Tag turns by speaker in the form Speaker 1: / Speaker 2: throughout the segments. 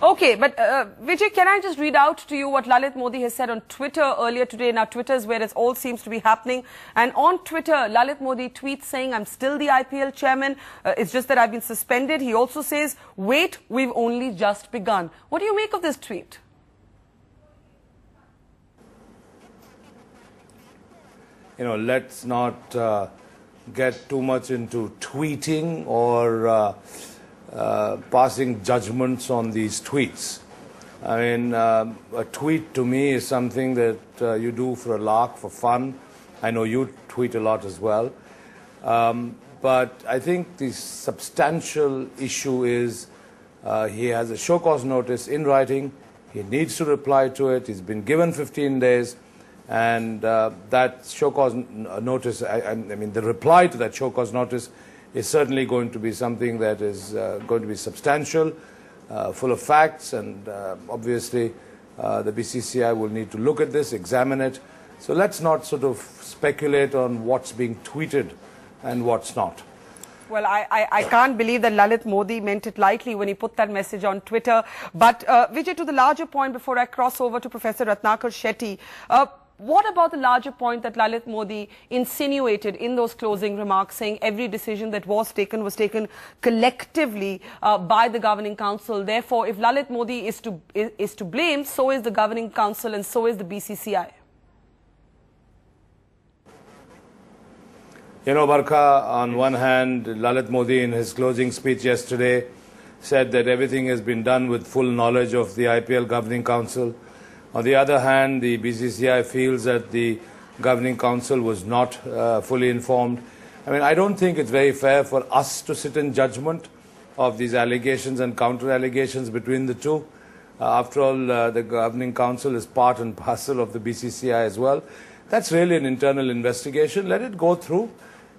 Speaker 1: Okay, but uh, uh, Vijay, can I just read out to you what Lalit Modi has said on Twitter earlier today? Now, Twitter is where it all seems to be happening. And on Twitter, Lalit Modi tweets saying, I'm still the IPL chairman. Uh, it's just that I've been suspended. He also says, wait, we've only just begun. What do you make of this tweet?
Speaker 2: You know, let's not uh, get too much into tweeting or... Uh, uh, passing judgments on these tweets. I mean, uh, a tweet to me is something that uh, you do for a lark, for fun. I know you tweet a lot as well. Um, but I think the substantial issue is uh, he has a show cause notice in writing. He needs to reply to it. He's been given 15 days. And uh, that show cause notice, I, I mean, the reply to that show cause notice is certainly going to be something that is uh, going to be substantial, uh, full of facts, and uh, obviously uh, the BCCI will need to look at this, examine it. So let's not sort of speculate on what's being tweeted and what's not.
Speaker 1: Well, I, I, I, can't believe that Lalit Modi meant it lightly when he put that message on Twitter. But, uh, Vijay, to the larger point before I cross over to Professor Ratnakar Shetty, uh, what about the larger point that Lalit Modi insinuated in those closing remarks, saying every decision that was taken was taken collectively uh, by the governing council. Therefore, if Lalit Modi is to is, is to blame, so is the governing council and so is the BCCI.
Speaker 2: You know, Barkha, on one hand, Lalit Modi in his closing speech yesterday said that everything has been done with full knowledge of the IPL Governing Council. On the other hand, the BCCI feels that the governing council was not uh, fully informed. I mean, I don't think it's very fair for us to sit in judgment of these allegations and counter allegations between the two. Uh, after all, uh, the governing council is part and parcel of the BCCI as well. That's really an internal investigation. Let it go through,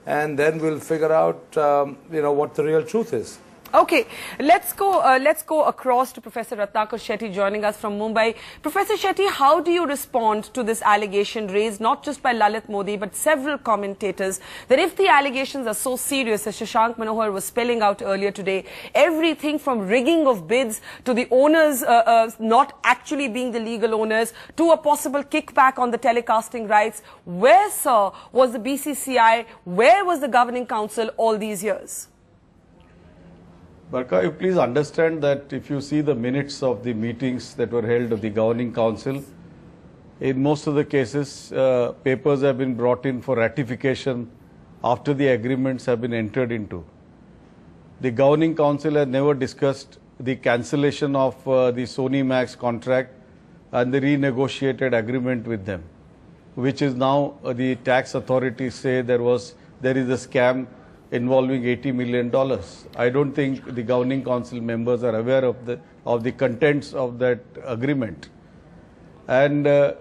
Speaker 2: and then we'll figure out, um, you know, what the real truth is.
Speaker 1: Okay, let's go. Uh, let's go across to Professor Ratnakar Shetty joining us from Mumbai. Professor Shetty, how do you respond to this allegation raised not just by Lalit Modi but several commentators that if the allegations are so serious, as Shashank Manohar was spelling out earlier today, everything from rigging of bids to the owners uh, uh, not actually being the legal owners to a possible kickback on the telecasting rights, where, sir, was the BCCI? Where was the governing council all these years?
Speaker 3: Barka, you please understand that if you see the minutes of the meetings that were held of the Governing Council, in most of the cases, uh, papers have been brought in for ratification after the agreements have been entered into. The Governing Council has never discussed the cancellation of uh, the Sony Max contract and the renegotiated agreement with them, which is now uh, the tax authorities say there was there is a scam involving 80 million dollars. I don't think the governing council members are aware of the of the contents of that agreement. And uh,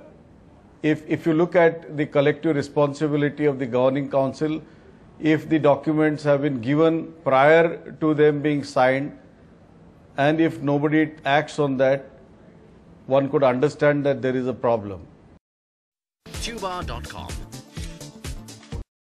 Speaker 3: if if you look at the collective responsibility of the governing council, if the documents have been given prior to them being signed, and if nobody acts on that, one could understand that there is a problem. Tuba.com